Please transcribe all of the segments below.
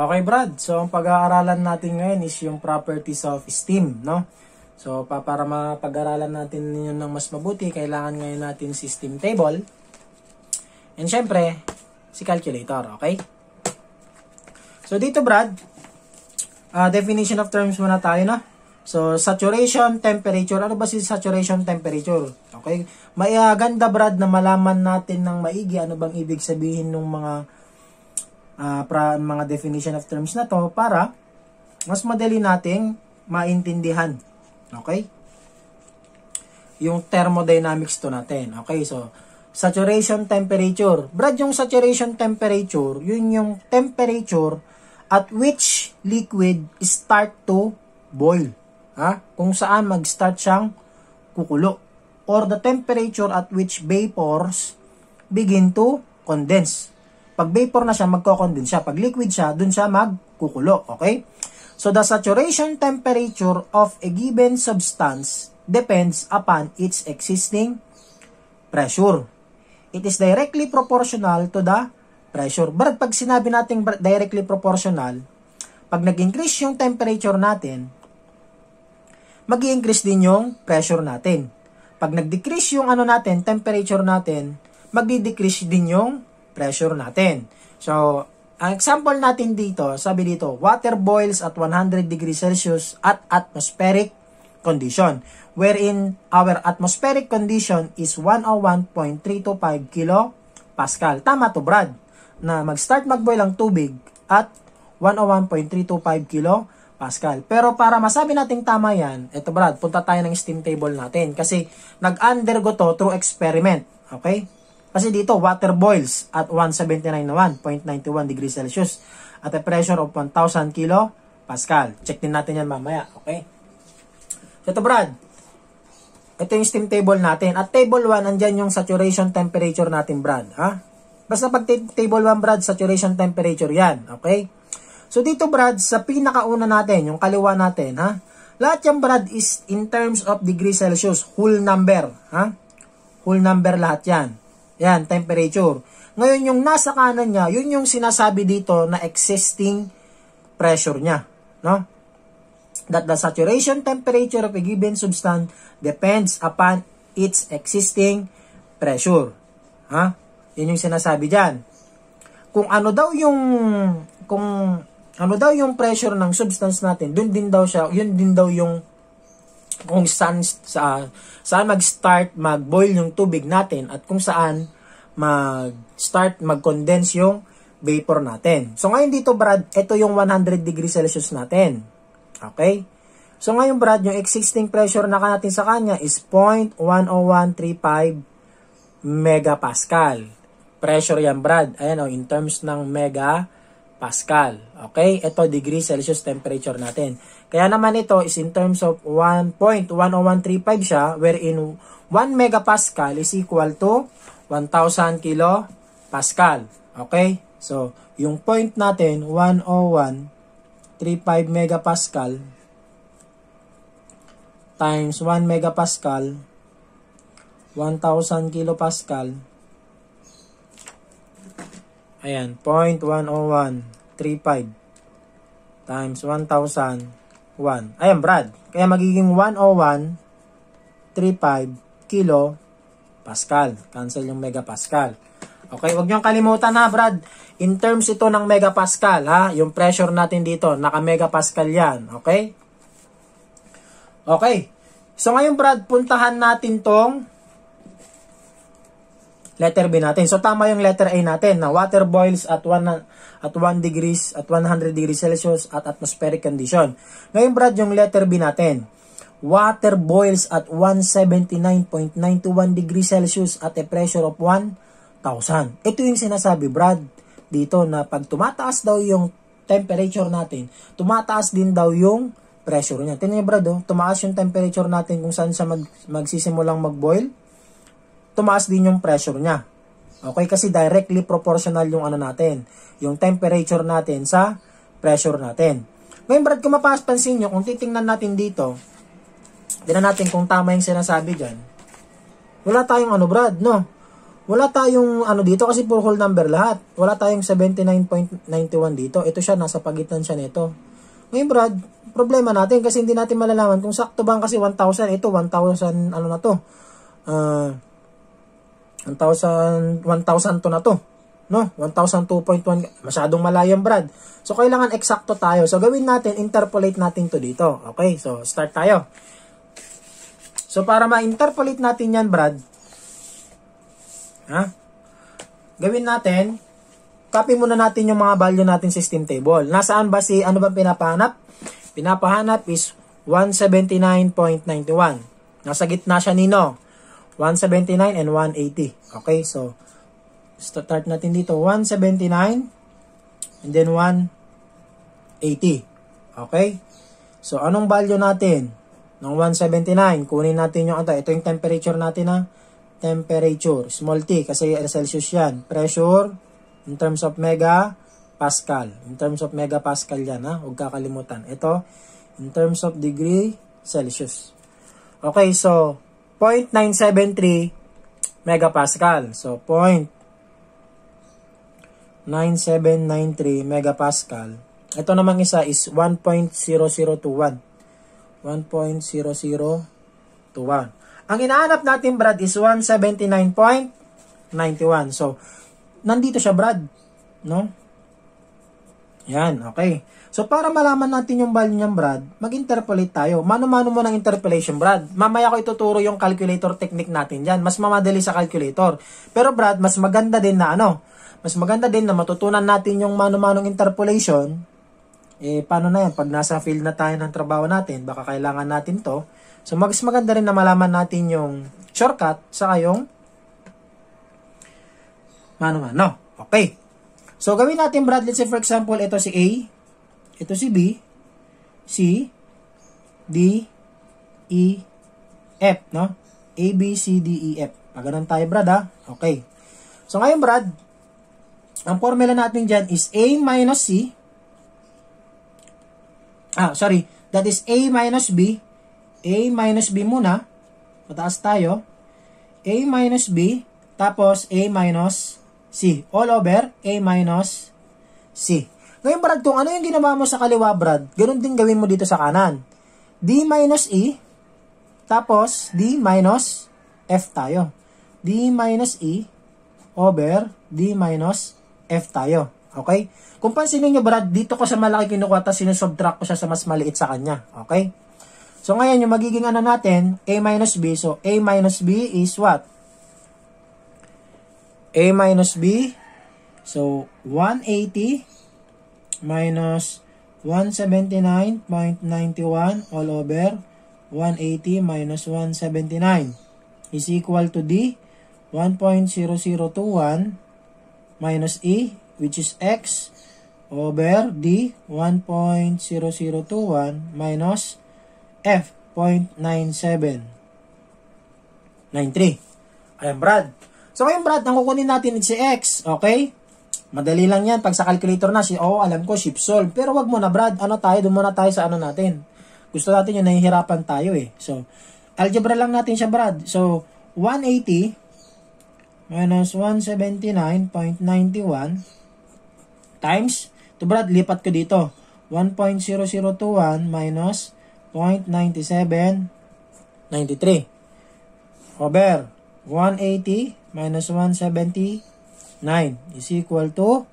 Okay Brad, so ang pag-aaralan natin ngayon is yung properties of steam, no? So pa para mapag-aralan natin yun ng mas mabuti, kailangan ngayon natin si steam table. And syempre, si calculator, okay? So dito Brad, uh, definition of terms muna tayo no? So saturation temperature, ano ba si saturation temperature? Okay? May uh, ganda Brad na malaman natin ng maigi ano bang ibig sabihin ng mga uh, ah, para mga definition of terms na to para mas madali nating maintindihan. Okay? Yung thermodynamics to natin. Okay, so saturation temperature. Brad, yung saturation temperature, yun yung temperature at which liquid start to boil. Ha? Kung saan mag-start siyang kukulo. Or the temperature at which vapors begin to condense. Pag vapor na siya, magkocondense siya. Pag liquid siya, dun siya magkukulo. Okay? So, the saturation temperature of a given substance depends upon its existing pressure. It is directly proportional to the pressure. But pag sinabi natin directly proportional, pag nag-increase yung temperature natin, mag increase din yung pressure natin. Pag nag-decrease yung ano natin, temperature natin, magdi-decrease din yung pressure natin. So, ang example natin dito, sabi dito, water boils at 100 degrees Celsius at atmospheric condition, wherein our atmospheric condition is 101.325 kilo Pascal. Tama to, Brad, na mag-start mag-boil ang tubig at 101.325 kilo Pascal. Pero para masabi nating tama yan, eto Brad, punta tayo ng steam table natin kasi nag-undergo to through experiment. Okay? Kasi dito, water boils at 179 naman, 0.91 degrees Celsius at a pressure of 1,000 kilo Pascal. Check din natin yan mamaya, okay? So, ito Brad, ito yung steam table natin. At table 1, andyan yung saturation temperature natin, Brad. Ha? Basta pag table 1, Brad, saturation temperature yan, okay? So, dito, Brad, sa pinakauna natin, yung kaliwa natin, ha? Lahat yan, Brad, is in terms of degree Celsius, whole number, ha? Whole number lahat yan. Ayan, temperature. Ngayon, yung nasa kanan niya, yun yung sinasabi dito na existing pressure niya. No? That the saturation temperature of a given substance depends upon its existing pressure. Ha? Yun yung sinasabi dyan. Kung ano daw yung, kung ano daw yung pressure ng substance natin, dun din daw siya, yun din daw yung kung saan, sa, saan mag-start mag-boil yung tubig natin at kung saan mag-start mag-condense yung vapor natin. So ngayon dito Brad, ito yung 100 degrees Celsius natin. Okay? So ngayon Brad, yung existing pressure na natin sa kanya is 0.10135 megapascal. Pressure yan Brad. Ayan o, oh, in terms ng megapascal. Okay? Ito, degree Celsius temperature natin. Kaya naman ito is in terms of 1.10135 siya wherein 1 megapascal is equal to 1000 kilo pascal. Okay? So, yung point natin 10135 megapascal times 1 megapascal 1000 kilo pascal Ayan, 0.10135 times 1000 1. Ayan, Brad. Kaya magiging 101.35 kilo Pascal. Cancel yung megapascal. Okay, wag niyong kalimutan ha, Brad. In terms ito ng megapascal, ha? Yung pressure natin dito, naka megapascal yan. Okay? Okay. So ngayon, Brad, puntahan natin tong letter B natin. So tama yung letter A natin na water boils at 1 at 1 degrees at 100 degrees Celsius at atmospheric condition. Ngayon Brad, yung letter B natin. Water boils at 179.91 degrees Celsius at a pressure of 1,000. Ito yung sinasabi Brad dito na pag tumataas daw yung temperature natin, tumataas din daw yung pressure niya. Tingnan niyo Brad, oh, tumaas yung temperature natin kung saan sa mag, magsisimulang magboil. boil tumaas din yung pressure niya. Okay? Kasi directly proportional yung ano natin, yung temperature natin sa pressure natin. Ngayon, Brad, kung mapapansin nyo, kung titingnan natin dito, tingnan natin kung tama yung sinasabi dyan. Wala tayong ano, Brad, no? Wala tayong ano dito kasi full whole number lahat. Wala tayong 79.91 dito. Ito siya, nasa pagitan siya nito. Ngayon, Brad, problema natin kasi hindi natin malalaman kung sakto bang kasi 1,000. Ito, 1,000 ano na to. Uh, 1,000, 1,000 to na to. No? 1,002.1. Masyadong malayang Brad. So, kailangan eksakto tayo. So, gawin natin, interpolate natin to dito. Okay? So, start tayo. So, para ma-interpolate natin yan, Brad, ha? Gawin natin, copy muna natin yung mga value natin sa system table. Nasaan ba si, ano ba pinapahanap? Pinapahanap is 179.91. Nasa gitna siya nino. 179 and 180. Okay, so start natin dito. 179 and then 180. Okay? So, anong value natin? ng 179, kunin natin yung ata. Ito yung temperature natin na temperature. Small t kasi Celsius yan. Pressure in terms of mega Pascal. In terms of mega Pascal yan ha. Huwag kakalimutan. Ito, in terms of degree Celsius. Okay, so 0.973 megapascal. So, 0.9793 megapascal. Ito namang isa is 1.0021. 1.0021. Ang hinahanap natin, Brad, is 179.91. So, nandito siya, Brad. No? Yan, okay. So, para malaman natin yung value niyan, Brad, mag-interpolate tayo. Mano-mano mo ng interpolation, Brad. Mamaya ko ituturo yung calculator technique natin dyan. Mas mamadali sa calculator. Pero, Brad, mas maganda din na ano, mas maganda din na matutunan natin yung mano-manong interpolation. Eh, paano na yan? Pag nasa field na tayo ng trabaho natin, baka kailangan natin to. So, mas maganda rin na malaman natin yung shortcut, sa yung mano-mano. Okay. So, gawin natin, Brad, let's say for example, ito si A. Ito si B, C, D, E, F, no? A, B, C, D, E, F. Maganon ah, tayo, Brad, ha? Okay. So, ngayon, Brad, ang formula natin dyan is A minus C. Ah, sorry. That is A minus B. A minus B muna. Pataas tayo. A minus B. Tapos, A minus C. All over A minus C. Ngayon, Brad, kung ano yung ginawa mo sa kaliwa, Brad, ganun din gawin mo dito sa kanan. D minus E, tapos D minus F tayo. D minus E over D minus F tayo. Okay? Kung pansinin nyo, Brad, dito ko sa malaki kinukuha, tapos sinusubtract ko siya sa mas maliit sa kanya. Okay? So, ngayon, yung magiging ano natin, A minus B. So, A minus B is what? A minus B. So, 180 minus 179.91 all over 180 minus 179 is equal to D 1.0021 minus E which is X over D 1.0021 minus F 0.9793. Ayan Brad. So ngayon Brad, ang kukunin natin si X, okay? Madali lang yan. Pag sa calculator na, si, oh, alam ko, ship solve. Pero wag mo na, Brad. Ano tayo? Doon muna tayo sa ano natin. Gusto natin yung nahihirapan tayo eh. So, algebra lang natin siya, Brad. So, 180 minus 179.91 times, to Brad, lipat ko dito. 1.0021 minus 0.9793 over 180 minus 170 9 is equal to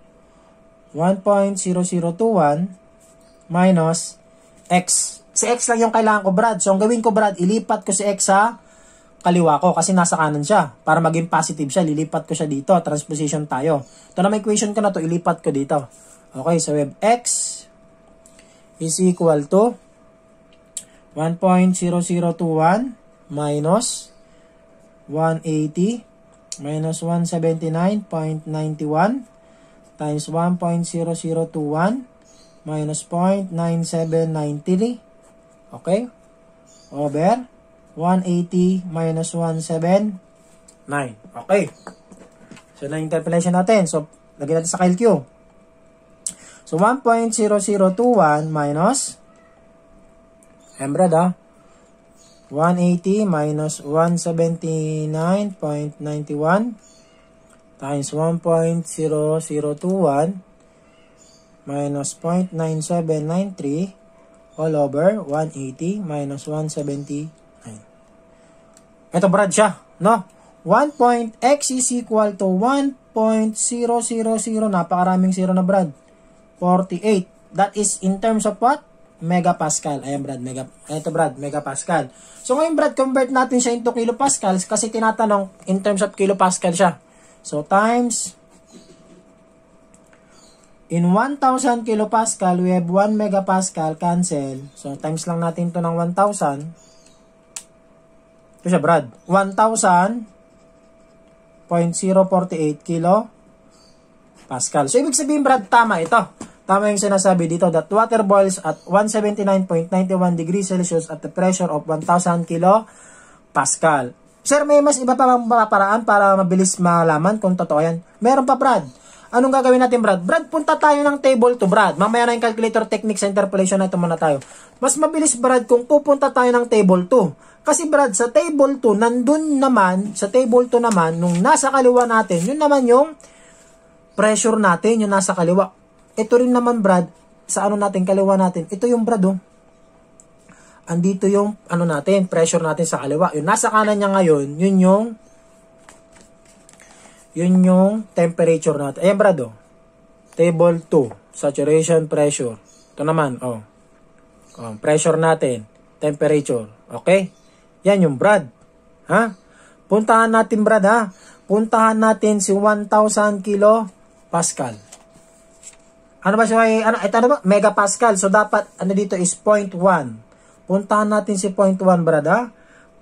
1.0021 minus x. Si x lang yung kailangan ko, Brad. So, ang gawin ko, Brad, ilipat ko si x sa kaliwa ko kasi nasa kanan siya. Para maging positive siya, lilipat ko siya dito. Transposition tayo. Ito na may equation ko na to, ilipat ko dito. Okay, so we have x is equal to 1.0021 minus 180 minus 179.91 times 1.0021 minus 0.9793 okay over 180 minus 179 okay so na interpolation natin so lagyan natin sa KLQ so 1.0021 minus hembrad ah 180 minus 179.91 times 1.0021 minus 0.9793 all over 180 minus 179. Ito brad siya, no? 1.x is equal to 1.000, napakaraming zero na brad. 48. That is in terms of what? megapascal. Ayan Brad, mega, ito Brad, megapascal. So ngayon Brad, convert natin siya into kilopascal kasi tinatanong in terms of kilopascal siya. So times in 1000 kilopascal, we have 1 megapascal, cancel. So times lang natin to ng 1000. Ito siya Brad, 1000.048 kilo Pascal. So ibig sabihin Brad, tama ito. Tama yung sinasabi dito that water boils at 179.91 degrees Celsius at the pressure of 1,000 kilo Pascal. Sir, may mas iba pa bang paraan para mabilis malaman kung totoo yan? Meron pa, Brad. Anong gagawin natin, Brad? Brad, punta tayo ng table to, Brad. Mamaya na yung calculator technique sa interpolation na ito muna tayo. Mas mabilis, Brad, kung pupunta tayo ng table 2. Kasi, Brad, sa table 2, nandun naman, sa table 2 naman, nung nasa kaliwa natin, yun naman yung pressure natin, yung nasa kaliwa. Ito rin naman Brad, sa ano natin, kaliwa natin, ito yung Brad oh. Andito yung ano natin, pressure natin sa kaliwa. Yung nasa kanan niya ngayon, yun yung yun yung temperature natin. Ayan Brad oh. Table 2, saturation pressure. Ito naman, oh. oh pressure natin, temperature. Okay? Yan yung Brad. Ha? Puntahan natin Brad ha. Puntahan natin si 1000 kilo Pascal. Ano ba siya? May, ano, ito ano ba? Megapascal. So, dapat, ano dito is 0.1. Puntahan natin si 0.1, brada.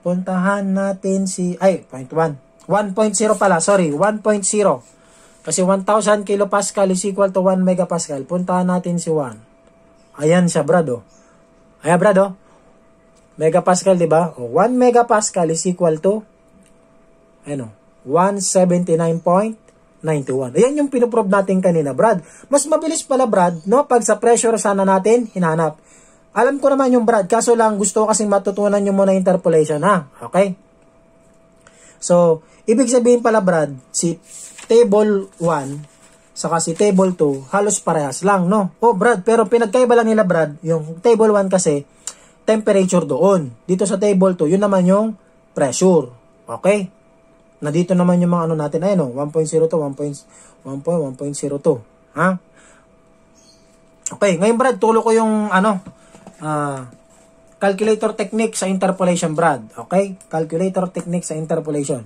Puntahan natin si, ay, 0.1. 1.0 pala, sorry, 1.0. Kasi 1,000 kilopascal is equal to 1 megapascal. Puntahan natin si 1. Ayan siya, brado. oh. Ayan, brad, oh. Megapascal, di ba? Oh, 1 megapascal is equal to, ano, 179. 91. Ayan yung pinoprove natin kanina, Brad. Mas mabilis pala, Brad, no? Pag sa pressure sana natin, hinanap. Alam ko naman yung Brad, kaso lang gusto ko kasing matutunan nyo muna interpolation, ha? Okay? So, ibig sabihin pala, Brad, si table 1, saka si table 2, halos parehas lang, no? Oh, Brad, pero pinagkaiba lang nila, Brad, yung table 1 kasi, temperature doon. Dito sa table 2, yun naman yung pressure. Okay? na dito naman yung mga ano natin. Ayan oh 1.0 to, 1.1.1.02. Ha? Okay, ngayon Brad, tulo ko yung ano, uh, calculator technique sa interpolation Brad. Okay? Calculator technique sa interpolation.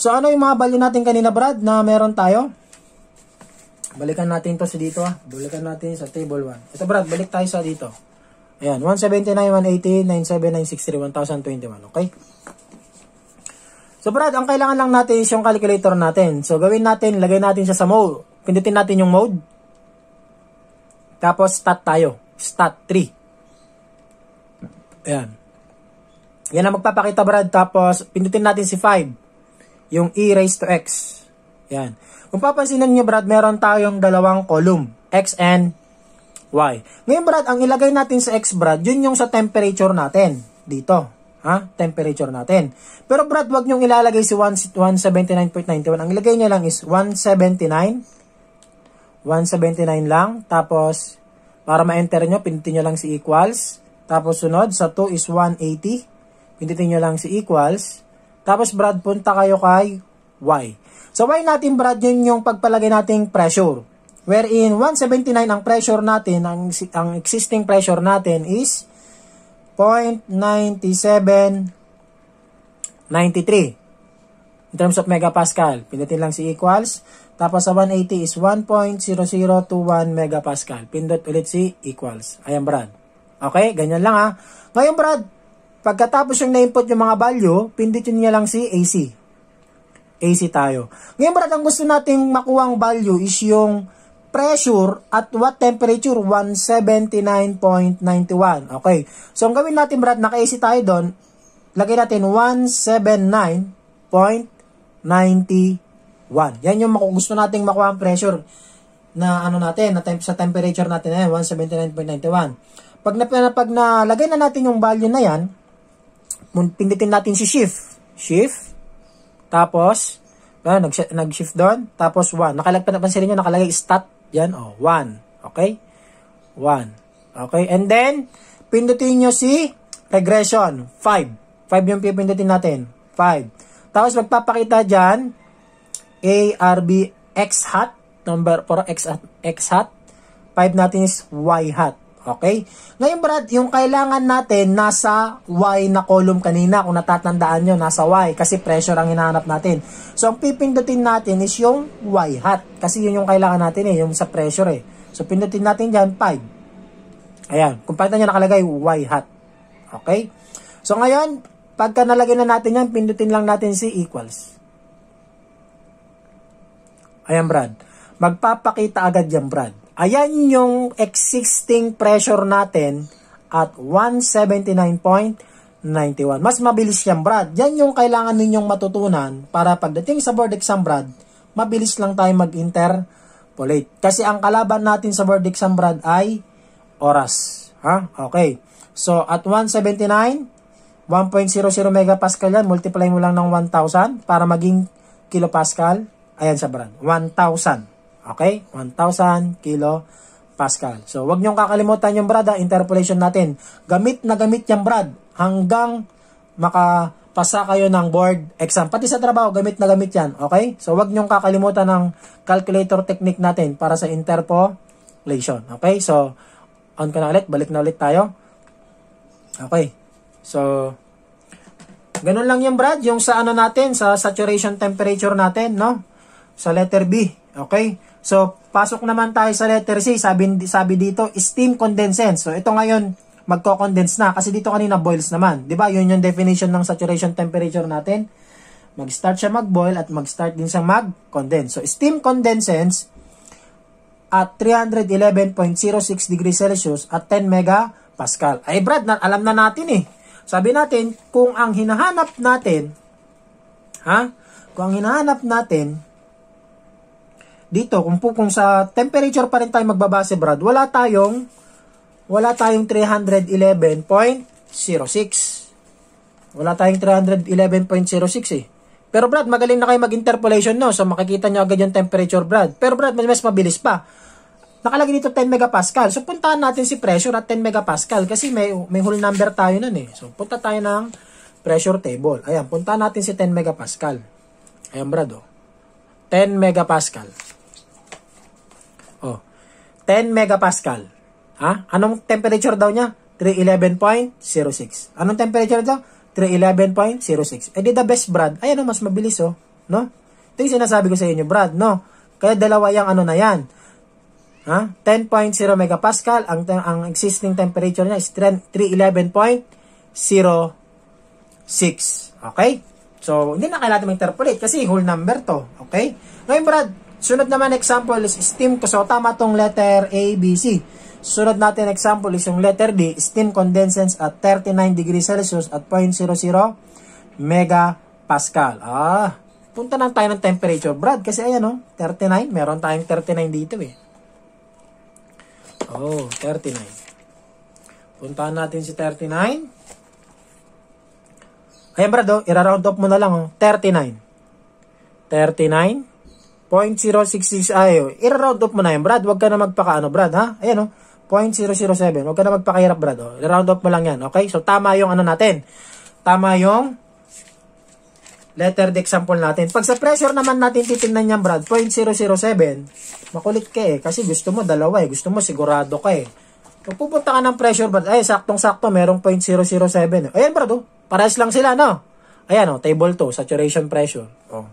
So ano yung mga value natin kanina Brad na meron tayo? Balikan natin to sa dito ah. Balikan natin sa table 1. Ito Brad, balik tayo sa dito. Ayan, 179, 180, 97, 963, 1021. Okay? So Brad, ang kailangan lang natin is yung calculator natin. So gawin natin, lagay natin siya sa mode. Pindutin natin yung mode. Tapos stat tayo. Stat 3. Ayan. Yan ang magpapakita Brad. Tapos pindutin natin si 5. Yung e raised to x. Yan. Kung papansinan nyo Brad, meron tayong dalawang column. X and Y. Ngayon Brad, ang ilagay natin sa X Brad, yun yung sa temperature natin. Dito ha? temperature natin. Pero Brad, wag niyong ilalagay si 179.91. Ang ilagay niya lang is 179. 179 lang. Tapos, para ma-enter nyo, pindutin nyo lang si equals. Tapos sunod, sa 2 is 180. Pindutin nyo lang si equals. Tapos Brad, punta kayo kay Y. So Y natin Brad, yun yung pagpalagay nating pressure. Wherein 179 ang pressure natin, ang, ang existing pressure natin is 0.9793. In terms of megapascal, pindutin lang si equals. Tapos sa 180 is 1.0021 megapascal. Pindot ulit si equals. Ayan, Brad. Okay, ganyan lang ha. Ah. Ngayon, Brad, pagkatapos yung na-input yung mga value, pindutin niya lang si AC. AC tayo. Ngayon, Brad, ang gusto nating makuha ang value is yung pressure at what temperature? 179.91. Okay. So, ang gawin natin, Brad, naka-AC tayo doon. Lagay natin 179.91. Yan yung gusto nating makuha ang pressure na ano natin, na temp sa temperature natin na yan, 179.91. Pag na, pag nalagay na natin yung value na yan, pindutin natin si shift. Shift. Tapos, Ayan, ah, nag-shift doon. Tapos 1. Nakalagay, pansin nyo, nakalagay stat yan, oh, 1. Okay? 1. Okay, and then, pindutin nyo si regression, 5. 5 yung pipindutin natin, 5. Tapos, magpapakita dyan, B, X hat, number for X hat, X hat. 5 natin is Y hat. Okay? Ngayon Brad, yung kailangan natin nasa Y na column kanina. Kung natatandaan nyo, nasa Y. Kasi pressure ang hinahanap natin. So, ang pipindutin natin is yung Y hat. Kasi yun yung kailangan natin eh, yung sa pressure eh. So, pindutin natin dyan, 5. Ayan. Kung pakita nyo nakalagay, Y hat. Okay? So, ngayon, pagka nalagay na natin yan, pindutin lang natin si equals. Ayan, Brad. Magpapakita agad yan, Brad. Ayan yung existing pressure natin at 179.91. Mas mabilis yan, Brad. Yan yung kailangan ninyong matutunan para pagdating sa board exam, Brad, mabilis lang tayo mag-interpolate. Kasi ang kalaban natin sa board exam, Brad, ay oras. Ha? Okay. So, at 179, 1.00 megapascal yan, multiply mo lang ng 1,000 para maging kilopascal. Ayan sa Brad, 1,000. Okay? 1,000 kilo Pascal. So, wag niyong kakalimutan yung brad, ha? interpolation natin. Gamit na gamit yung brad hanggang makapasa kayo ng board exam. Pati sa trabaho, gamit na gamit yan. Okay? So, wag niyong kakalimutan ng calculator technique natin para sa interpolation. Okay? So, on ko na ulit. Balik na ulit tayo. Okay. So, ganun lang yung brad. Yung sa ano natin, sa saturation temperature natin, no? Sa letter B. Okay? So, pasok naman tayo sa letter C. Sabi, sabi dito, steam condensens. So, ito ngayon, magko-condense na. Kasi dito kanina, boils naman. ba diba? Yun yung definition ng saturation temperature natin. Mag-start siya mag-boil at mag-start din siya mag-condense. So, steam condensens at 311.06 degrees Celsius at 10 mega Pascal. Ay, Brad, na, alam na natin eh. Sabi natin, kung ang hinahanap natin, ha? Kung ang hinahanap natin, dito, kung, po, kung sa temperature pa rin tayo magbabase, Brad, wala tayong, wala tayong 311.06. Wala tayong 311.06 eh. Pero Brad, magaling na kayo mag-interpolation, no? So, makikita nyo agad yung temperature, Brad. Pero Brad, mas, mas mabilis pa. Nakalagay dito 10 megapascal. So, puntahan natin si pressure at 10 megapascal kasi may, may whole number tayo nun eh. So, punta tayo ng pressure table. Ayan, puntahan natin si 10 megapascal. Ayan, Brad, oh. 10 megapascal. 10 megapascal. Ha? Anong temperature daw niya? 311.06. Anong temperature daw? 311.06. Eh di the best Brad. Ayan mas mabilis oh. No? Ito yung sinasabi ko sa inyo, Brad, no? Kaya dalawa yung ano na yan. Ha? 10.0 megapascal. Ang, ang existing temperature niya is 311.06. Okay? So, hindi na kailangan mag interpolate kasi whole number to. Okay? Ngayon, Brad, Sunod naman example is steam. ko. So, tama tong letter A, B, C. Sunod natin example is yung letter D, steam condensens at 39 degrees Celsius at 0.00 megapascal. Ah, punta na tayo ng temperature, Brad. Kasi ayan, oh, 39. Meron tayong 39 dito, eh. Oh, 39. Puntahan natin si 39. Ayan, Brad, oh, ira-round off mo na lang, oh. 39. 39. 0.066, ayo. i-round off mo na yan, Brad. Huwag ka na magpakaano, Brad, ha? Ayan, oh. 0.007. Huwag ka na magpakahirap, Brad. Oh. I-round off mo lang yan, okay? So, tama yung ano natin. Tama yung letter de example natin. Pag sa pressure naman natin titingnan yan, Brad, 0.007, makulit ka eh. Kasi gusto mo dalawa eh. Gusto mo sigurado ka eh. Kung pupunta ka ng pressure, Brad, ay, saktong-sakto, merong 0.007. Eh. Ayan, Brad, oh. Parehas lang sila, no? Ayan, oh, table 2, saturation pressure. Oh.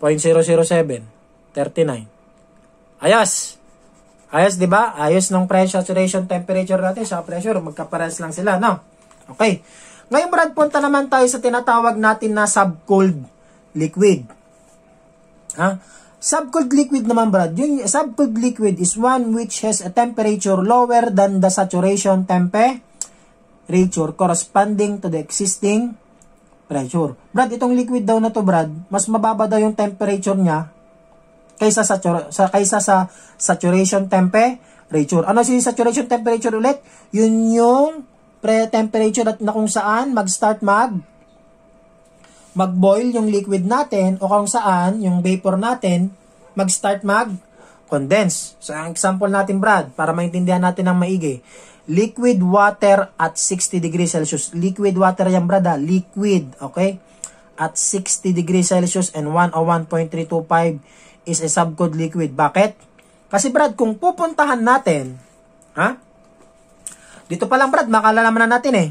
0.007. 39. Ayos! Ayos, di ba? Ayos ng pressure, saturation, temperature natin sa pressure. Magkaparehas lang sila, no? Okay. Ngayon, Brad, punta naman tayo sa tinatawag natin na subcooled liquid. Ha? Subcooled liquid naman, Brad. Yung subcooled liquid is one which has a temperature lower than the saturation temperature corresponding to the existing pressure. Brad, itong liquid daw na to, Brad, mas mababa daw yung temperature niya kaysa sa sa kaysa sa saturation temperature. Ano si saturation temperature ulit? Yun yung pre-temperature at na kung saan mag-start mag mag-boil yung liquid natin o kung saan yung vapor natin mag-start mag-condense. So, ang example natin, Brad, para maintindihan natin ng maigi, liquid water at 60 degrees Celsius. Liquid water yan, brada. Liquid, okay? At 60 degrees Celsius and 101.325 is a subcode liquid. Bakit? Kasi Brad, kung pupuntahan natin, ha? Dito pa lang Brad, makalalaman na natin eh.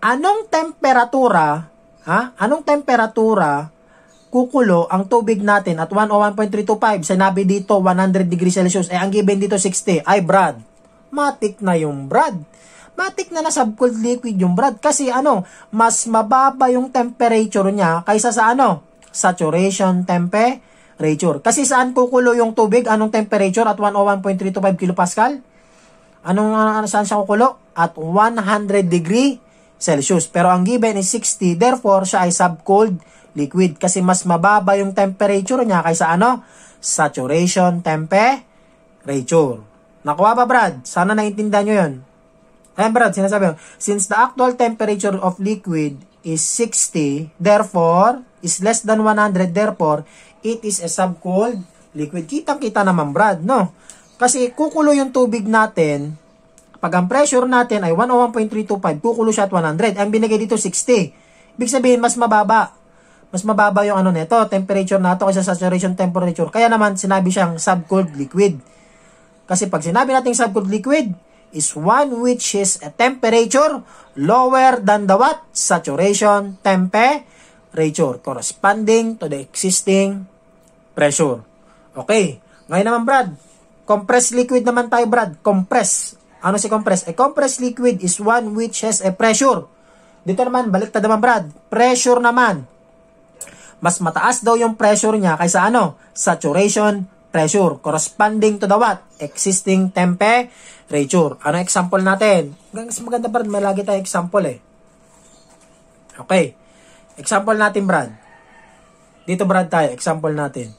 Anong temperatura, ha? Anong temperatura kukulo ang tubig natin at 101.325, sinabi dito 100 degrees Celsius, eh ang given dito 60. Ay Brad, matik na yung Brad. Matik na na subcold liquid yung Brad kasi ano, mas mababa yung temperature niya kaysa sa ano, saturation tempe temperature. Kasi saan kukulo yung tubig? Anong temperature at 101.325 kilopascal? Anong uh, saan siya kukulo? At 100 degree Celsius. Pero ang given is 60. Therefore, siya ay subcold liquid kasi mas mababa yung temperature niya kaysa ano? Saturation temperature. Nakuha ba Brad? Sana naintindihan nyo yun. Ayan Brad, sinasabi mo, since the actual temperature of liquid is 60, therefore, is less than 100, therefore, it is a subcooled liquid. Kitang-kita naman, Brad, no? Kasi kukulo yung tubig natin, pag ang pressure natin ay 101.325, kukulo siya at 100. Ang binigay dito, 60. Ibig sabihin, mas mababa. Mas mababa yung ano nito, temperature nato kaysa saturation temperature. Kaya naman, sinabi siyang subcooled liquid. Kasi pag sinabi natin subcooled liquid, is one which is a temperature lower than the what? Saturation tempe pressure corresponding to the existing pressure. Okay. Ngayon naman, Brad. Compressed liquid naman tayo, Brad. Compress. Ano si compress? A compressed liquid is one which has a pressure. Dito naman, balik ta naman, Brad. Pressure naman. Mas mataas daw yung pressure niya kaysa ano? Saturation pressure corresponding to the what? Existing temperature. Ano example natin? Mas maganda pa rin, may lagi tayong example eh. Okay. Example natin, Brad. Dito, Brad, tayo. Example natin.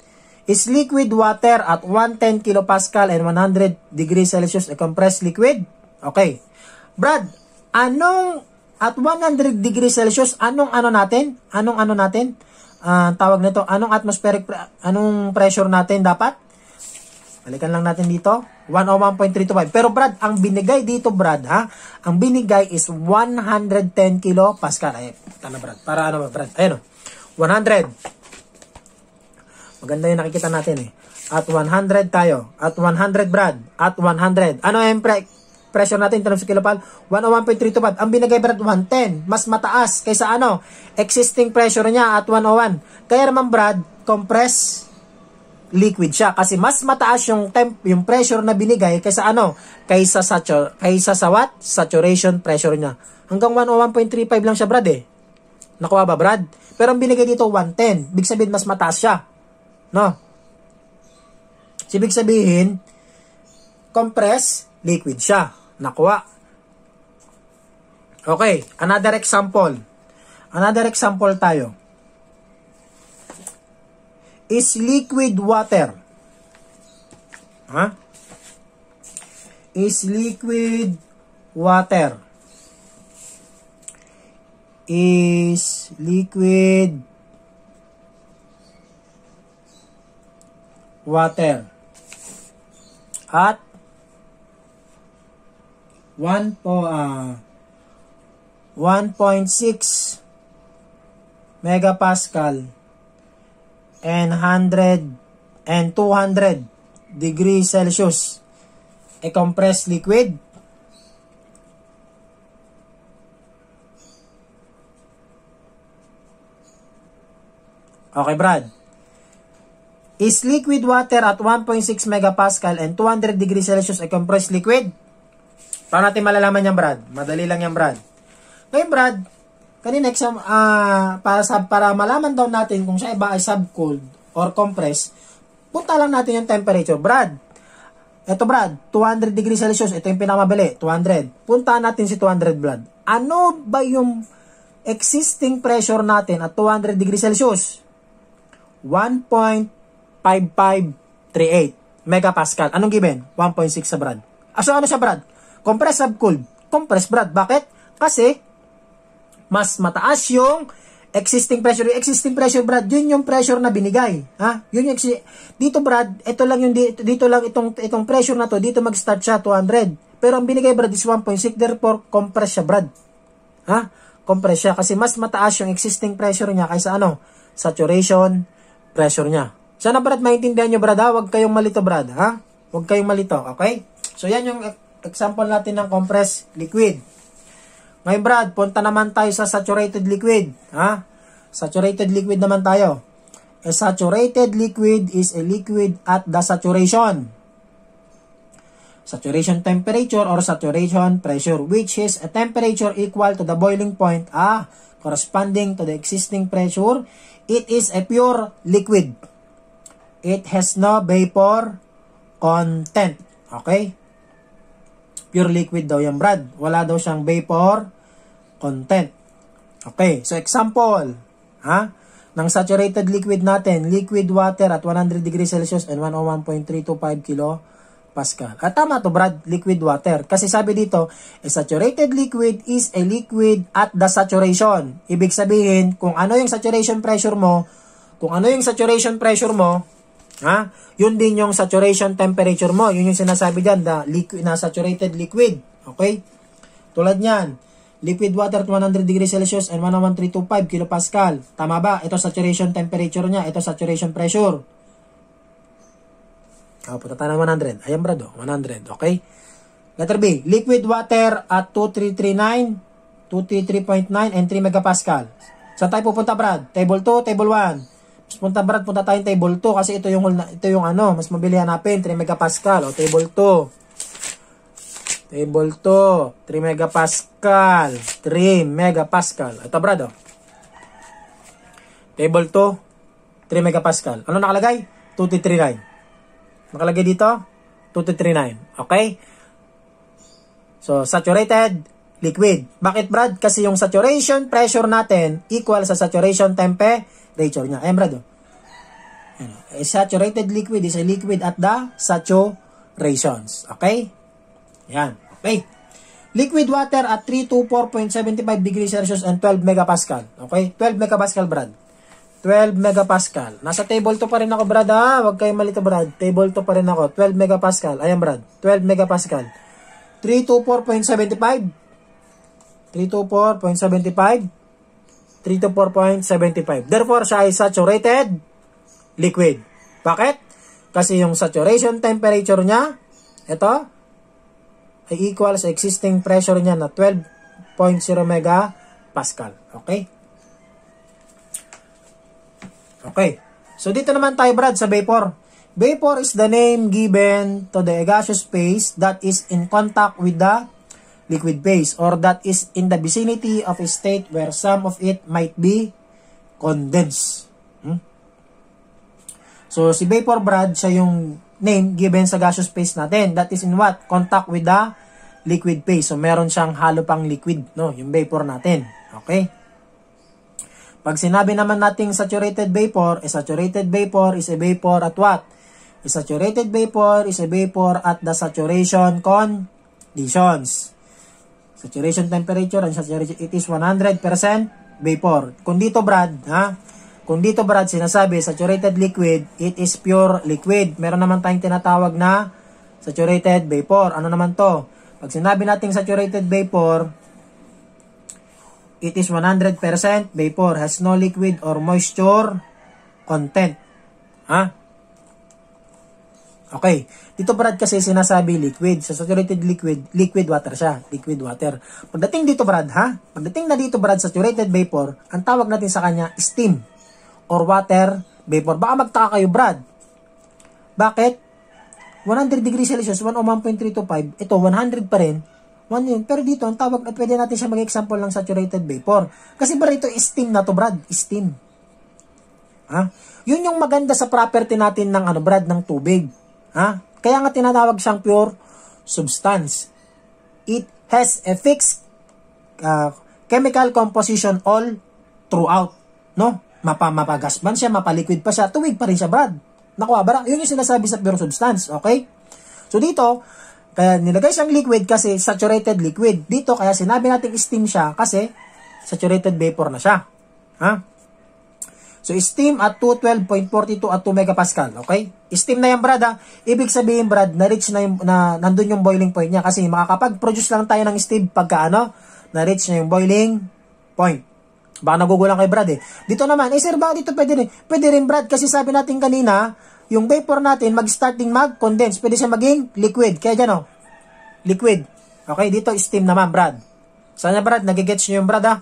Is liquid water at 110 kPa and 100 degrees Celsius a compressed liquid? Okay. Brad, anong at 100 degrees Celsius, anong ano natin? Anong ano natin? Uh, tawag nito, anong atmospheric, pre anong pressure natin dapat? Balikan lang natin dito. 101.325. Pero Brad, ang binigay dito Brad ha, ang binigay is 110 kilo Pascal. Ay, tana Brad. Para ano ba Brad? Ayan o. 100. Maganda yung nakikita natin eh. At 100 tayo. At 100 Brad. At 100. Ano yung eh, pre pressure natin in terms of kilopal? 101.325. Ang binigay Brad 110. Mas mataas kaysa ano? Existing pressure niya at 101. Kaya naman Brad, compress liquid siya kasi mas mataas yung temp yung pressure na binigay kaysa ano kaysa sa kaysa sa what saturation pressure niya hanggang 101.35 lang siya brad eh nakuha ba brad pero ang binigay dito 110 big sabihin mas mataas siya no sibig sabihin compress liquid siya nakuha okay another example another example tayo is liquid water. Ha? Huh? Is liquid water. Is liquid water. At one po uh, ah, 1.6 megapascal and 100 and 200 degree Celsius. A compressed liquid Okay, Brad. Is liquid water at 1.6 megapascal and 200 degree Celsius a compressed liquid? Paano natin malalaman yan, Brad? Madali lang yan, Brad. Ngayon, Brad, Kanina exam um, uh, ah, para sub para malaman daw natin kung siya ba ay subcooled or compressed. Punta lang natin yung temperature, Brad. Ito Brad, 200 degrees Celsius, ito yung pinakamabili, 200. Punta natin si 200 Brad. Ano ba yung existing pressure natin at 200 degrees Celsius? 1.5538 megapascal. Anong given? 1.6 sa Brad. Ah, ano sa Brad? Compressed subcooled. Compressed Brad. Bakit? Kasi mas mataas yung existing pressure. Yung existing pressure, Brad, yun yung pressure na binigay. Ha? Yun yung, dito, Brad, ito lang yung, dito, dito lang itong, itong pressure na to, dito mag-start siya, 200. Pero ang binigay, Brad, is 1.6, therefore, compress siya, Brad. Ha? Compress siya, kasi mas mataas yung existing pressure niya kaysa ano, saturation pressure niya. Sana, Brad, maintindihan niyo, Brad, ha? wag kayong malito, Brad, ha? Wag kayong malito, okay? So, yan yung e-, example natin ng compress liquid. Ngayon Brad, punta naman tayo sa saturated liquid. Ha? Saturated liquid naman tayo. A saturated liquid is a liquid at the saturation. Saturation temperature or saturation pressure which is a temperature equal to the boiling point ah, corresponding to the existing pressure. It is a pure liquid. It has no vapor content. Okay? Pure liquid daw yung Brad. Wala daw siyang vapor content. Okay, so example, ha? Ng saturated liquid natin, liquid water at 100 degrees Celsius and 101.325 kilo Pascal. At ah, tama to Brad, liquid water. Kasi sabi dito, a saturated liquid is a liquid at the saturation. Ibig sabihin, kung ano yung saturation pressure mo, kung ano yung saturation pressure mo, ha? Yun din yung saturation temperature mo. Yun yung sinasabi diyan, the liquid na saturated liquid. Okay? Tulad niyan, liquid water at 100 degrees Celsius and 11325 kilopascal. Tama ba? Ito saturation temperature niya. Ito saturation pressure. Oh, punta tayo ng 100. Ayan brad, 100. Okay? Letter B, liquid water at 2339, 233.9 and 3 megapascal. Sa tayo pupunta brad? Table 2, table 1. Mas punta brad, punta tayo table 2 kasi ito yung, ito yung ano, mas mabili hanapin, 3 megapascal o table 2. Table 2, 3 megapascal. 3 megapascal. Ito brado. Table 2, 3 megapascal. Ano nakalagay? 2339. Nakalagay dito? 2339. Okay? So, saturated, liquid. Bakit Brad? Kasi yung saturation pressure natin equal sa saturation temperature niya. Ayan eh, Brad. Oh. A oh. eh, saturated liquid is a liquid at the saturations. Okay? Yan. Okay. Liquid water at 324.75 degrees Celsius and 12 megapascal. Okay? 12 megapascal, Brad. 12 megapascal. Nasa table to pa rin ako, Brad, ha? Huwag kayong malito, Brad. Table to pa rin ako. 12 megapascal. Ayan, Brad. 12 megapascal. 324.75. 324.75. 324.75. Therefore, siya ay saturated liquid. Bakit? Kasi yung saturation temperature niya, ito, ay equal sa existing pressure niya na 12.0 mega Pascal. Okay? Okay. So dito naman tayo Brad sa vapor. Vapor is the name given to the gaseous phase that is in contact with the liquid phase or that is in the vicinity of a state where some of it might be condensed. Hmm? So si vapor Brad siya yung name given sa gaseous phase natin. That is in what? Contact with the liquid phase. So, meron siyang halo pang liquid, no? Yung vapor natin. Okay? Pag sinabi naman nating saturated vapor, a eh, saturated vapor is a vapor at what? A saturated vapor is a vapor at the saturation conditions. Saturation temperature and saturation, it is 100% vapor. Kung dito, Brad, ha? Kung dito Brad, sinasabi, saturated liquid, it is pure liquid. Meron naman tayong tinatawag na saturated vapor. Ano naman to? Pag sinabi nating saturated vapor, it is 100% vapor, has no liquid or moisture content. Ha? Okay. Dito Brad kasi sinasabi liquid. Sa saturated liquid, liquid water siya. Liquid water. Pagdating dito Brad, ha? Pagdating na dito Brad, saturated vapor, ang tawag natin sa kanya, steam or water vapor. Baka magtaka kayo, Brad. Bakit? 100 degrees Celsius, 1 o 1.325, ito 100 pa rin, 1 yun. Pero dito, ang tawag, pwede natin siya mag-example ng saturated vapor. Kasi ba ito, steam na to, Brad. Steam. Ha? Yun yung maganda sa property natin ng ano, Brad, ng tubig. Ha? Kaya nga tinatawag siyang pure substance. It has a fixed uh, chemical composition all throughout. No? mapa, mapagasman siya, mapaliquid pa siya, tuwig pa rin siya, Brad. Nakuha ah, ba? Yun yung sinasabi sa pure substance, okay? So dito, kaya nilagay siyang liquid kasi saturated liquid. Dito, kaya sinabi natin steam siya kasi saturated vapor na siya. Ha? So, steam at 212.42 at 2 megapascal, okay? Steam na yan, Brad, ha? Ibig sabihin, Brad, na-reach na, yung, na nandun yung boiling point niya kasi makakapag-produce lang tayo ng steam pagka ano, na-reach na yung boiling point. Baka nagugulang kay Brad eh. Dito naman, eh sir, ba dito pwede rin? Pwede rin Brad kasi sabi natin kanina, yung vapor natin mag-starting mag-condense. Pwede siya maging liquid. Kaya diyan oh, liquid. Okay, dito steam naman Brad. Sana Brad, nagigets niyo yung Brad ha. Ah.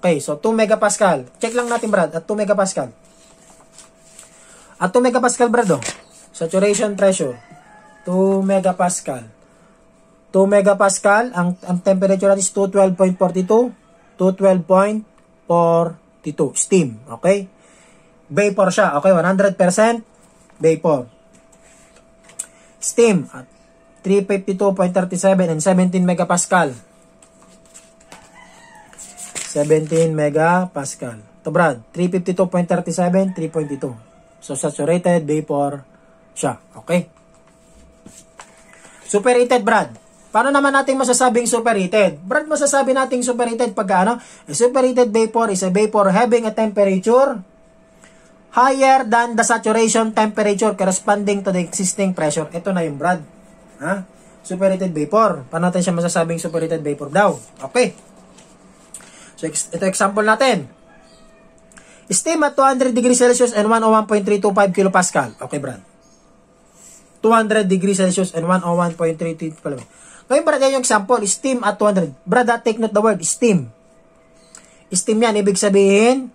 Okay, so 2 megapascal. Check lang natin Brad at 2 megapascal. At 2 megapascal Brad Oh. Saturation pressure. 2 megapascal. 2 megapascal. Ang, ang temperature natin is 212.42. 212. 42. Steam. Okay? Vapor siya. Okay, 100% vapor. Steam at 352.37 and 17 megapascal. 17 megapascal. Ito Brad, 352.37, 3.2. So saturated vapor siya. Okay? Superheated Brad, Paano naman nating masasabing superheated? Brad, masasabi nating superheated pag ano? A superheated vapor is a vapor having a temperature higher than the saturation temperature corresponding to the existing pressure. Ito na yung Brad. Ha? Superheated vapor. Paano natin siya masasabing superheated vapor daw? Okay. So, ito example natin. Steam at 200 degrees Celsius and 101.325 kilopascal. Okay, Brad. 200 degrees Celsius and 101.325 kilopascal. Ngayon, brad, yung example, steam at 200. Brad, ah, take note the word, steam. Steam yan, ibig sabihin,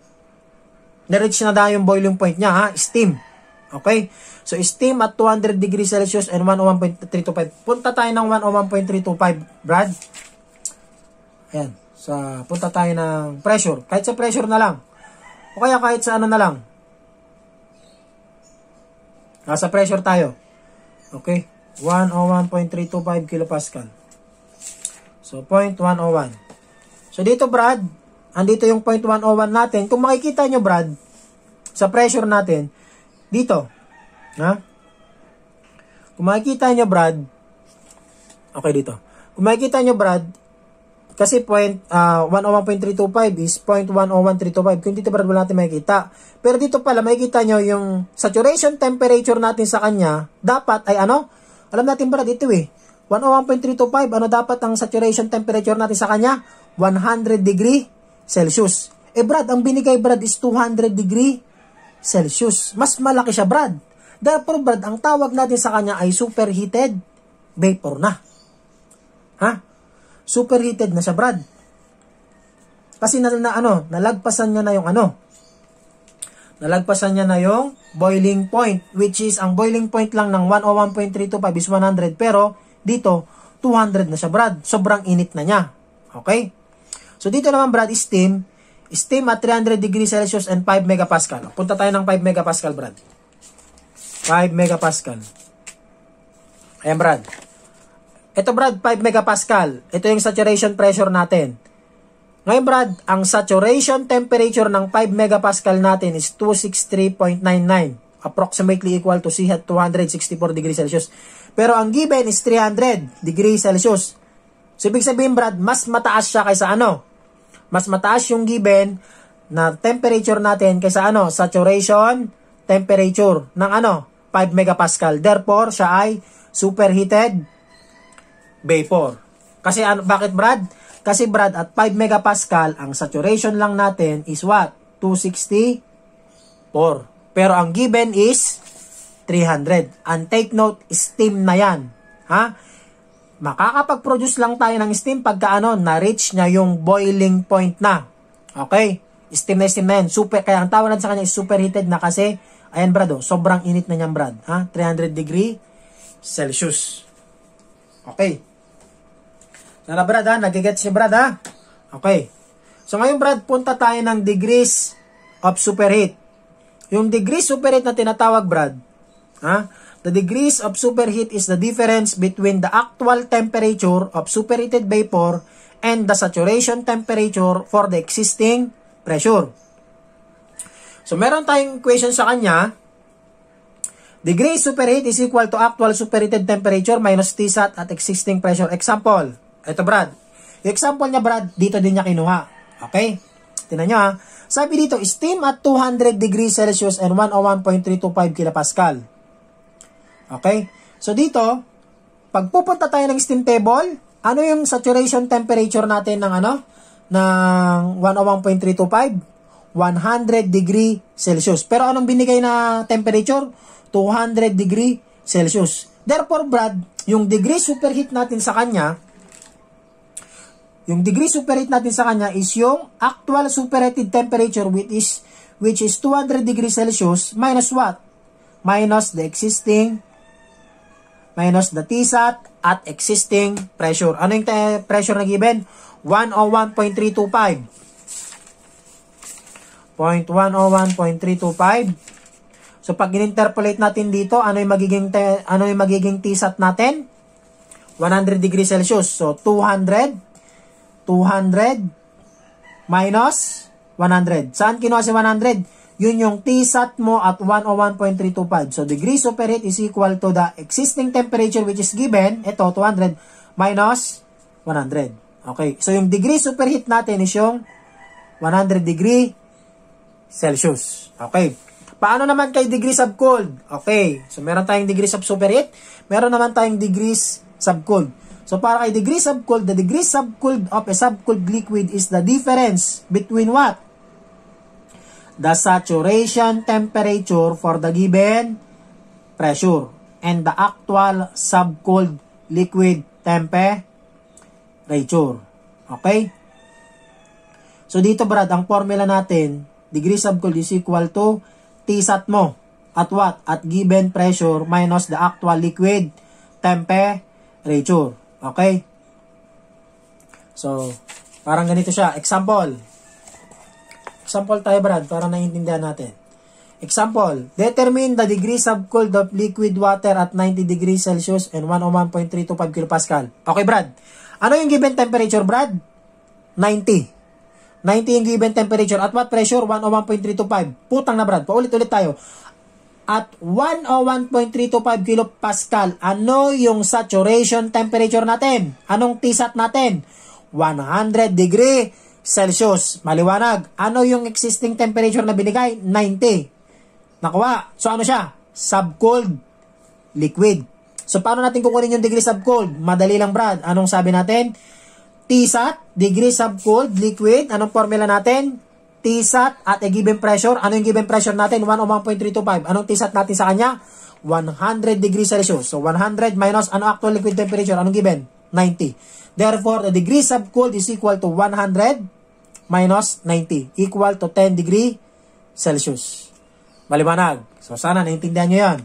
na-reach na daw yung boiling point niya, ha? Steam. Okay? So, steam at 200 degrees Celsius and 101.325. Punta tayo ng 101.325, Brad. Ayan. Sa, so, punta tayo ng pressure. Kahit sa pressure na lang. O kaya kahit sa ano na lang. Nasa pressure tayo. Okay? 101.325 kilopascal. So, 0.101. So, dito Brad, andito yung 0.101 natin. Kung makikita nyo Brad, sa pressure natin, dito, ha? Kung makikita nyo Brad, okay dito. Kung makikita nyo Brad, kasi point, uh, ah, 101.325 is 0.101.325. Kung dito Brad, wala natin makikita. Pero dito pala, makikita nyo yung saturation temperature natin sa kanya, dapat ay ano? Alam natin para dito eh. 101.325, ano dapat ang saturation temperature natin sa kanya? 100 degree Celsius. Eh Brad, ang binigay Brad is 200 degree Celsius. Mas malaki siya Brad. Therefore Brad, ang tawag natin sa kanya ay superheated vapor na. Ha? Superheated na siya Brad. Kasi na, na ano, nalagpasan niya na yung ano, nalagpasan niya na yung boiling point which is ang boiling point lang ng 101.325 is 100 pero dito 200 na siya Brad. Sobrang init na niya. Okay? So dito naman Brad steam. Steam at 300 degrees Celsius and 5 megapascal. Punta tayo ng 5 megapascal Brad. 5 megapascal. Ayan Brad. Ito Brad, 5 megapascal. Ito yung saturation pressure natin. Ngayon Brad, ang saturation temperature ng 5 megapascal natin is 263.99 approximately equal to C 264 e degrees Celsius. Pero ang given is 300 degrees Celsius. So, ibig sabihin, Brad, mas mataas siya kaysa ano? Mas mataas yung given na temperature natin kaysa ano? Saturation temperature ng ano? 5 megapascal. Therefore, siya ay superheated vapor. Kasi ano, bakit Brad? Kasi Brad, at 5 megapascal, ang saturation lang natin is what? 264. Pero ang given is 300. And take note, steam na yan. Ha? Makakapag-produce lang tayo ng steam pagka ano, na-reach niya yung boiling point na. Okay? Steam na steam na yan. Super, kaya ang tawag sa kanya is superheated na kasi, ayan Brad, oh, sobrang init na niyan Brad. Ha? 300 degree Celsius. Okay. Na na Brad ha? Nagiget si Brad ha? Okay. So ngayon Brad, punta tayo ng degrees of superheat. Yung degrees superheat na tinatawag Brad, ha? The degrees of superheat is the difference between the actual temperature of superheated vapor and the saturation temperature for the existing pressure. So meron tayong equation sa kanya. Degree superheat is equal to actual superheated temperature minus Tsat at existing pressure. Example, ito Brad. Yung example niya Brad, dito din niya kinuha. Okay? Tinan niyo ha. Sabi dito, steam at 200 degrees Celsius and 101.325 kilopascal. Okay? So dito, pagpupunta tayo ng steam table, ano yung saturation temperature natin ng ano? Ng 101.325? 100 degree Celsius. Pero anong binigay na temperature? 200 degree Celsius. Therefore, Brad, yung degree superheat natin sa kanya, yung degree superheat natin sa kanya is yung actual superheated temperature which is which is 200 degrees Celsius minus what? Minus the existing minus the Tsat at existing pressure. Ano yung pressure na given? 101.325. 0.101.325. So pag ininterpolate natin dito, ano yung magiging te, ano yung magiging Tsat natin? 100 degrees Celsius. So 200 200 minus 100. Saan kinuha si 100? Yun yung T-sat mo at 101.325. So, degrees of heat is equal to the existing temperature which is given, ito, 200, minus 100. Okay. So, yung degree superheat natin is yung 100 degree Celsius. Okay. Paano naman kay degrees of cold? Okay. So, meron tayong degrees of superheat. Meron naman tayong degrees subcold. So para kay degree subcooled, the degree subcooled of a subcooled liquid is the difference between what? The saturation temperature for the given pressure and the actual subcooled liquid temperature. Okay? So dito Brad, ang formula natin, degree subcooled is equal to Tsat mo. At what? At given pressure minus the actual liquid temperature. Okay? So, parang ganito siya. Example. Example tayo, Brad, para naiintindihan natin. Example, determine the degree subcooled of liquid water at 90 degrees Celsius and 101.325 kPa. Okay, Brad. Ano yung given temperature, Brad? 90. 90 yung given temperature. At what pressure? 101.325. Putang na, Brad. Paulit-ulit tayo at 101.325 kilopascal. Ano yung saturation temperature natin? Anong TSAT natin? 100 degree Celsius. Maliwanag. Ano yung existing temperature na binigay? 90. Nakuha. So ano siya? Subcold liquid. So paano natin kukunin yung degree subcold? Madali lang Brad. Anong sabi natin? TSAT, degree subcold liquid. Anong formula natin? TSAT at a given pressure. Ano yung given pressure natin? 1 o 1.325. Anong TSAT natin sa kanya? 100 degrees Celsius. So 100 minus ano actual liquid temperature? Anong given? 90. Therefore, the degree subcooled is equal to 100 minus 90 equal to 10 degree Celsius. Maliwanag. So sana naintindihan nyo yan.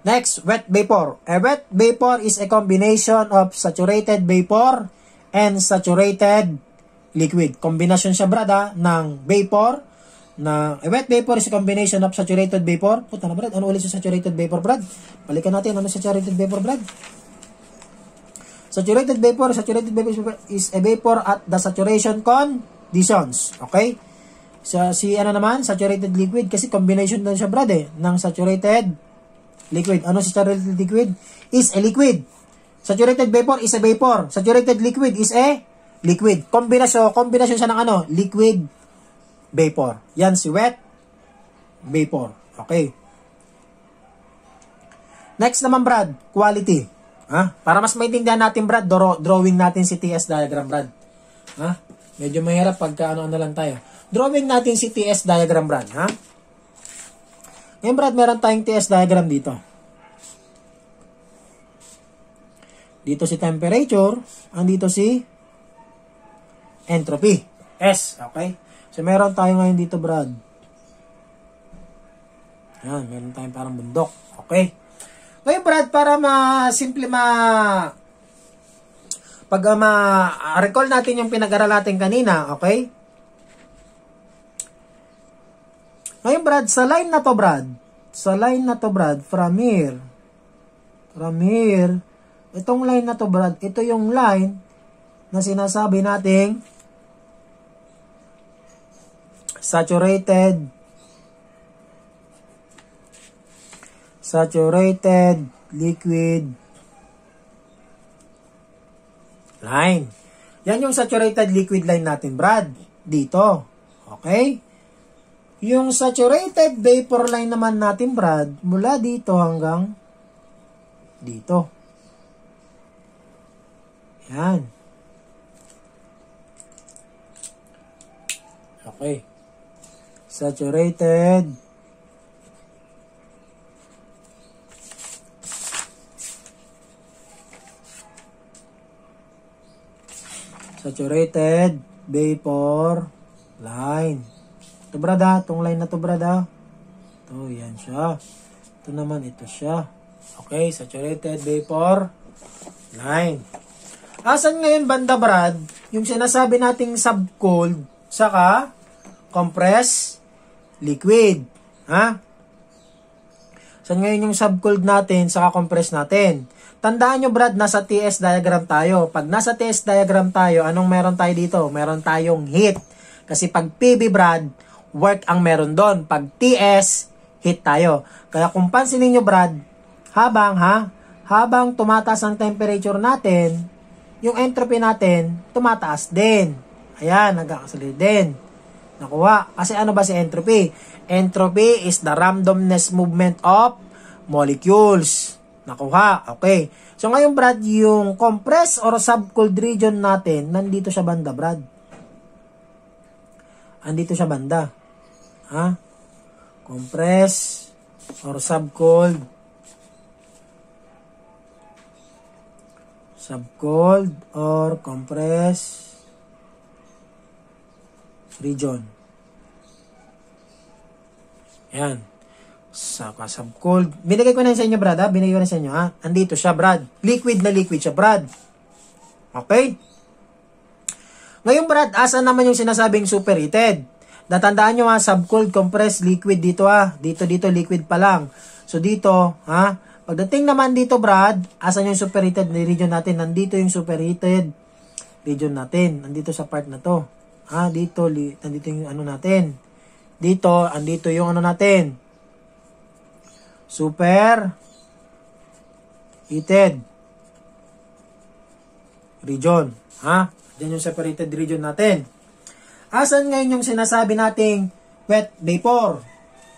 Next, wet vapor. A wet vapor is a combination of saturated vapor and saturated liquid. Kombinasyon siya, brad, ha, ng vapor, na a eh, wet vapor is a combination of saturated vapor. Puta na, brad. Ano ulit sa saturated vapor, brad? Balikan natin. Ano saturated vapor, brad? Saturated vapor, saturated vapor is a vapor at the saturation conditions. Okay? Sa, si ano naman, saturated liquid kasi combination din siya, brad, eh, ng saturated liquid. Ano saturated liquid? Is a liquid. Saturated vapor is a vapor. Saturated liquid is a liquid. Kombinasyon, kombinasyon siya ng ano, liquid, vapor. Yan si wet, vapor. Okay. Next naman Brad, quality. Ha? Para mas maintindihan natin Brad, draw drawing natin si TS diagram Brad. Ha? Medyo mahirap pagka ano-ano lang tayo. Drawing natin si TS diagram Brad. Ha? Ngayon Brad, meron tayong TS diagram dito. Dito si temperature, and dito si entropy. S, okay? So, meron tayo ngayon dito, Brad. Yan, meron tayong parang bundok. Okay? Ngayon, Brad, para ma-simple ma... Pag uh, ma-recall natin yung pinag-aral natin kanina, okay? Ngayon, Brad, sa line na to, Brad, sa line na to, Brad, from here, from here, itong line na to, Brad, ito yung line na sinasabi nating saturated, saturated, liquid, line. Yan yung saturated liquid line natin, Brad. Dito. Okay? Yung saturated vapor line naman natin, Brad, mula dito hanggang dito. Yan. Okay saturated, saturated vapor line. Ito brada, itong line na to brada. Ito, yan sya Ito naman, ito sya Okay, saturated vapor line. Asan ngayon banda brad, yung sinasabi nating subcold, saka compress liquid. Ha? So ngayon yung subcooled natin, saka compress natin. Tandaan nyo Brad, nasa TS diagram tayo. Pag nasa TS diagram tayo, anong meron tayo dito? Meron tayong heat. Kasi pag PB Brad, work ang meron doon. Pag TS, heat tayo. Kaya kung pansinin niyo Brad, habang ha, habang tumataas ang temperature natin, yung entropy natin, tumataas din. Ayan, nagkakasalid din. Nakuha. Kasi ano ba si entropy? Entropy is the randomness movement of molecules. Nakuha. Okay. So ngayon Brad, yung compress or subcold region natin, nandito siya banda Brad. Andito siya banda. Ha? Compress or subcold. Subcold or compress region. Yan. Sa pasabcold. Binigay ko na sa inyo, Brad, ha? Binigay ko na sa inyo, ha? Andito siya, Brad. Liquid na liquid siya, Brad. Okay? Ngayon, Brad, asan naman yung sinasabing superheated? Natandaan nyo, ha? Subcold, compressed, liquid dito, ha? Dito, dito, liquid pa lang. So, dito, ha? Pagdating naman dito, Brad, asan yung superheated region natin? Nandito yung superheated region natin. Nandito sa part na to. Ah, dito, li, nandito yung ano natin. Dito, andito yung ano natin. Super heated region. Ha? Diyan yung separated region natin. Asan ngayon yung sinasabi nating wet vapor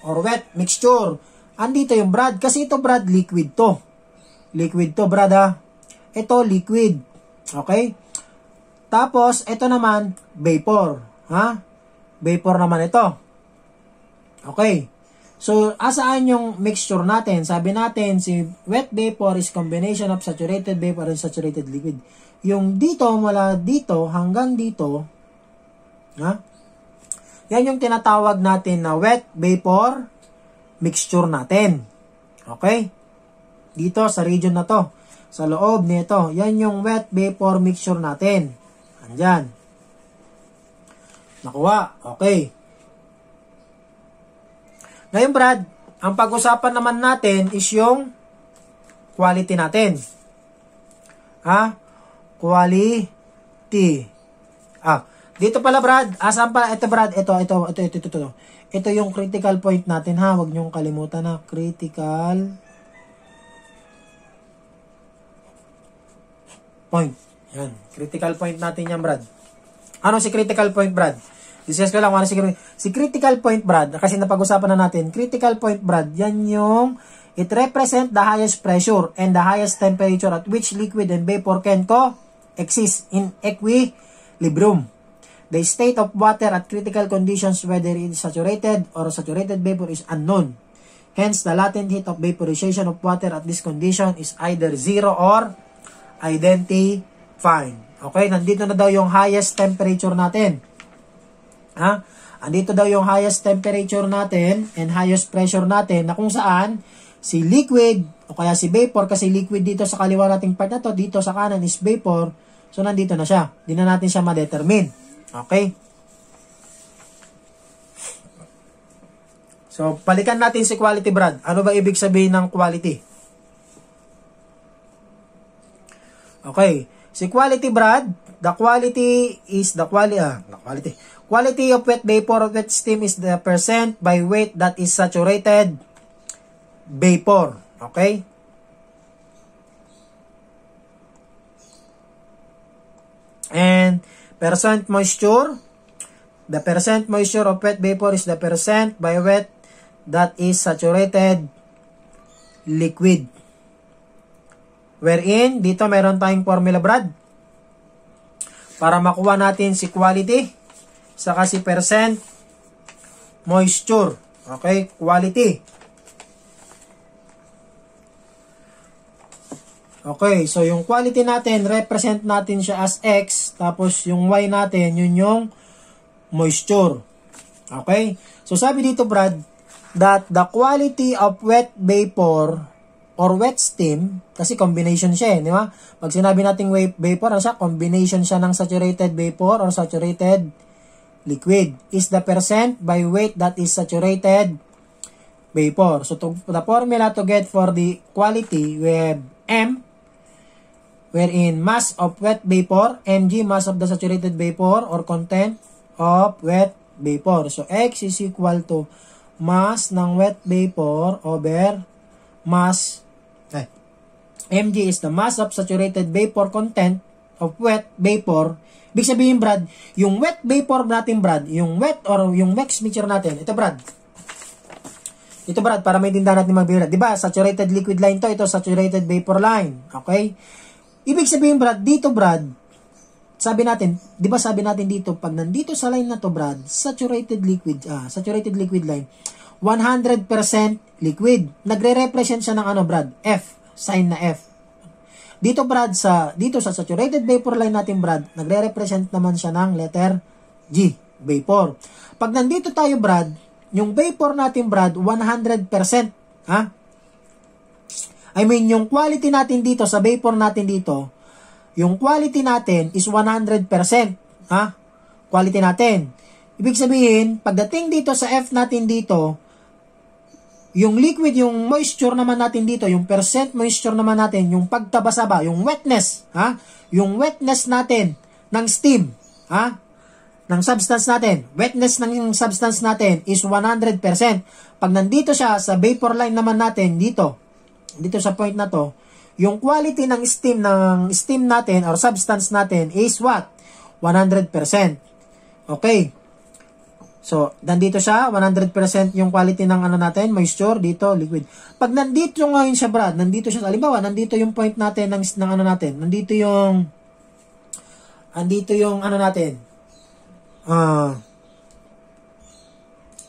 or wet mixture? Andito yung Brad. Kasi ito Brad, liquid to. Liquid to, Brad ha. Ito, liquid. Okay? Tapos, ito naman, vapor. Ha? Vapor naman ito. Okay. So, asaan yung mixture natin? Sabi natin, si wet vapor is combination of saturated vapor and saturated liquid. Yung dito, mula dito hanggang dito, ha? Yan yung tinatawag natin na wet vapor mixture natin. Okay? Dito, sa region na to. Sa loob nito. Yan yung wet vapor mixture natin. Andyan. Nakuha. Ah, okay. Ngayon, Brad, ang pag-usapan naman natin is yung quality natin. Ha? Quality. Ah, dito pala, Brad. Asan ah, pala? Ito, Brad. Ito, ito, ito, ito, ito, ito. Ito yung critical point natin, ha? Huwag niyong kalimutan, na Critical point. Yan. Critical point natin yan, Brad. Ano si critical point, Brad? Discuss ko lang ano si, si critical point, Brad. Kasi napag-usapan na natin, critical point, Brad, yan yung it represent the highest pressure and the highest temperature at which liquid and vapor can co-exist in equilibrium. The state of water at critical conditions whether it is saturated or saturated vapor is unknown. Hence, the latent heat of vaporization of water at this condition is either zero or identity Fine. Okay, nandito na daw yung highest temperature natin. Ha? Andito daw yung highest temperature natin and highest pressure natin na kung saan si liquid o kaya si vapor kasi liquid dito sa kaliwa nating part na to, dito sa kanan is vapor. So, nandito na siya. Hindi na natin siya ma-determine. Okay? So, palikan natin si quality, Brad. Ano ba ibig sabihin ng quality? Okay. Si quality Brad, the quality is the quality, ah, the quality. Quality of wet vapor of wet steam is the percent by weight that is saturated vapor. Okay? And percent moisture, the percent moisture of wet vapor is the percent by weight that is saturated liquid. Wherein, dito meron tayong formula, Brad. Para makuha natin si quality, saka si percent moisture. Okay, quality. Okay, so yung quality natin, represent natin siya as X, tapos yung Y natin, yun yung moisture. Okay? So sabi dito Brad, that the quality of wet vapor or wet steam, kasi combination siya eh, di ba? Pag sinabi nating vapor, ano siya? Combination siya ng saturated vapor or saturated liquid is the percent by weight that is saturated vapor. So to, the formula to get for the quality, we have M, wherein mass of wet vapor, mg mass of the saturated vapor or content of wet vapor. So x is equal to mass ng wet vapor over mass eh, MG is the mass of saturated vapor content of wet vapor. Ibig sabihin, Brad, yung wet vapor natin, Brad, yung wet or yung wax mixture natin, ito, Brad. Ito, Brad, para may tindahan natin magbira. Diba, saturated liquid line to, ito, saturated vapor line. Okay? Ibig sabihin, Brad, dito, Brad, sabi natin, di ba sabi natin dito, pag nandito sa line na to, Brad, saturated liquid, ah, saturated liquid line, 100% liquid. Nagre-represent siya ng ano, Brad? F, sign na F. Dito, Brad, sa, dito sa saturated vapor line natin, Brad, nagre-represent naman siya ng letter G, vapor. Pag nandito tayo, Brad, yung vapor natin, Brad, 100%. Ha? I mean, yung quality natin dito, sa vapor natin dito, yung quality natin is 100%. Ha? Quality natin. Ibig sabihin, pagdating dito sa F natin dito, yung liquid, yung moisture naman natin dito, yung percent moisture naman natin, yung pagtabasa ba, yung wetness, ha? Yung wetness natin ng steam, ha? Ng substance natin, wetness ng substance natin is 100%. Pag nandito siya sa vapor line naman natin dito, dito sa point na to, yung quality ng steam ng steam natin or substance natin is what? 100%. Okay. So, nandito siya, 100% yung quality ng ano natin, moisture, dito, liquid. Pag nandito ngayon siya, Brad, nandito siya, halimbawa, nandito yung point natin ng, ng ano natin, nandito yung, nandito yung ano natin, uh,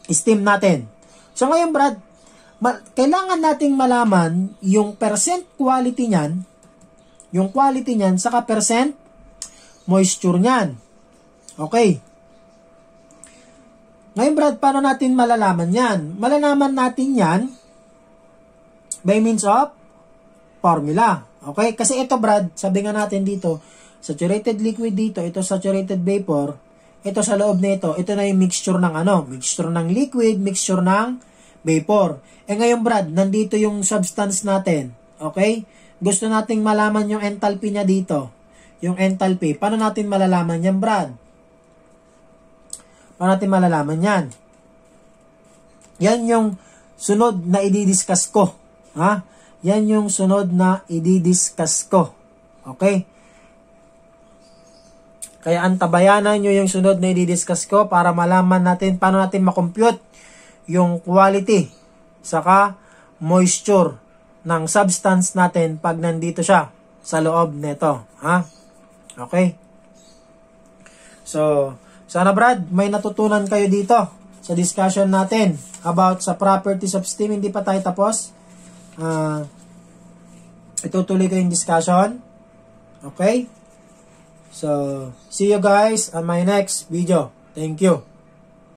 steam natin. So, ngayon, Brad, kailangan nating malaman yung percent quality niyan, yung quality niyan, saka percent moisture niyan. Okay. Ngayon Brad, paano natin malalaman yan? Malalaman natin yan by means of formula. Okay? Kasi ito Brad, sabi nga natin dito, saturated liquid dito, ito saturated vapor, ito sa loob nito, ito na yung mixture ng ano, mixture ng liquid, mixture ng vapor. Eh ngayon Brad, nandito yung substance natin. Okay? Gusto nating malaman yung enthalpy niya dito. Yung enthalpy. Paano natin malalaman yan Brad? Paano natin malalaman yan? Yan yung sunod na i-discuss ko. Ha? Yan yung sunod na i-discuss ko. Okay? Kaya antabayanan nyo yung sunod na i-discuss ko para malaman natin paano natin makompute yung quality saka moisture ng substance natin pag nandito siya sa loob nito. Ha? Okay? So, sana Brad, may natutunan kayo dito sa discussion natin about sa properties of steam. Hindi pa tayo tapos. Uh, itutuloy ko yung discussion. Okay? So, see you guys on my next video. Thank you.